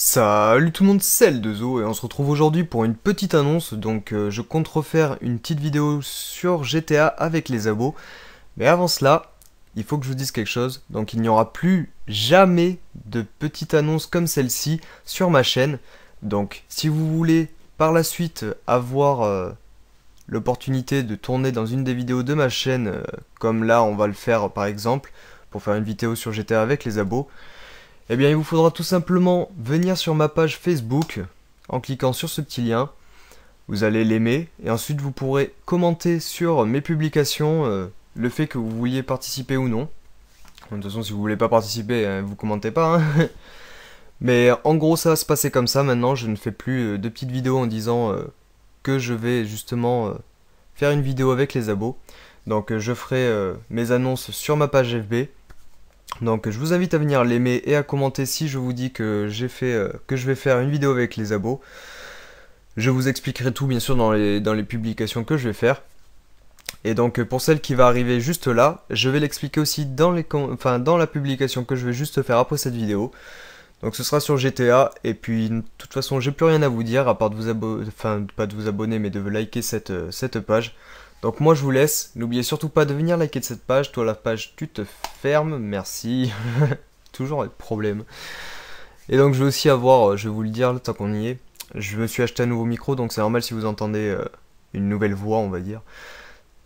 Salut tout le monde, c'est de Zo et on se retrouve aujourd'hui pour une petite annonce, donc euh, je compte refaire une petite vidéo sur GTA avec les abos, mais avant cela, il faut que je vous dise quelque chose, donc il n'y aura plus jamais de petite annonce comme celle-ci sur ma chaîne, donc si vous voulez par la suite avoir euh, l'opportunité de tourner dans une des vidéos de ma chaîne, euh, comme là on va le faire par exemple, pour faire une vidéo sur GTA avec les abos, eh bien, il vous faudra tout simplement venir sur ma page Facebook en cliquant sur ce petit lien. Vous allez l'aimer et ensuite vous pourrez commenter sur mes publications euh, le fait que vous vouliez participer ou non. De toute façon, si vous voulez pas participer, euh, vous commentez pas. Hein. Mais en gros, ça va se passer comme ça. Maintenant, je ne fais plus euh, de petites vidéos en disant que je vais justement faire une vidéo avec les abos. Donc, je ferai mes annonces sur ma page FB donc je vous invite à venir l'aimer et à commenter si je vous dis que j'ai fait euh, que je vais faire une vidéo avec les abos. Je vous expliquerai tout bien sûr dans les, publications que je vais faire. Et donc euh, pour celle qui va arriver juste là, je vais l'expliquer aussi dans, la publication que je vais juste faire après cette vidéo. Donc ce sera sur GTA, et puis de toute façon j'ai plus rien à vous dire à part de vous abonner, enfin pas de vous abonner mais de liker cette euh, page. Donc moi je vous laisse, n'oubliez surtout pas de venir liker cette page, toi la page tu te fermes, merci, toujours un problème. Et donc je vais aussi avoir, euh, je vais vous le dire tant qu'on y est, je me suis acheté un nouveau micro donc c'est normal si vous entendez euh, une nouvelle voix on va dire.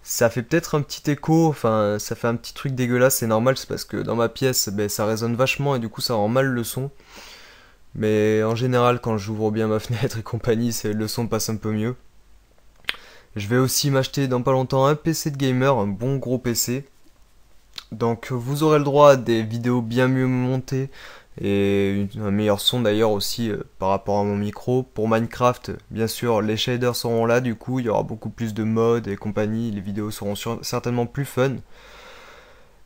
Ça fait peut-être un petit écho, enfin ça fait un petit truc dégueulasse, c'est normal, c'est parce que dans ma pièce ben, ça résonne vachement et du coup ça rend mal le son. Mais en général quand j'ouvre bien ma fenêtre et compagnie, le son passe un peu mieux. Je vais aussi m'acheter dans pas longtemps un PC de gamer, un bon gros PC. Donc vous aurez le droit à des vidéos bien mieux montées et un meilleur son d'ailleurs aussi euh, par rapport à mon micro. Pour Minecraft, bien sûr, les shaders seront là, du coup il y aura beaucoup plus de mods et compagnie, les vidéos seront certainement plus fun.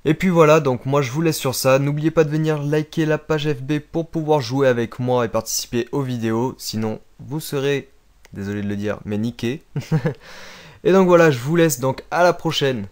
Et puis voilà, donc moi je vous laisse sur ça. N'oubliez pas de venir liker la page FB pour pouvoir jouer avec moi et participer aux vidéos. Sinon, vous serez désolé de le dire, mais niqué. et donc voilà, je vous laisse donc à la prochaine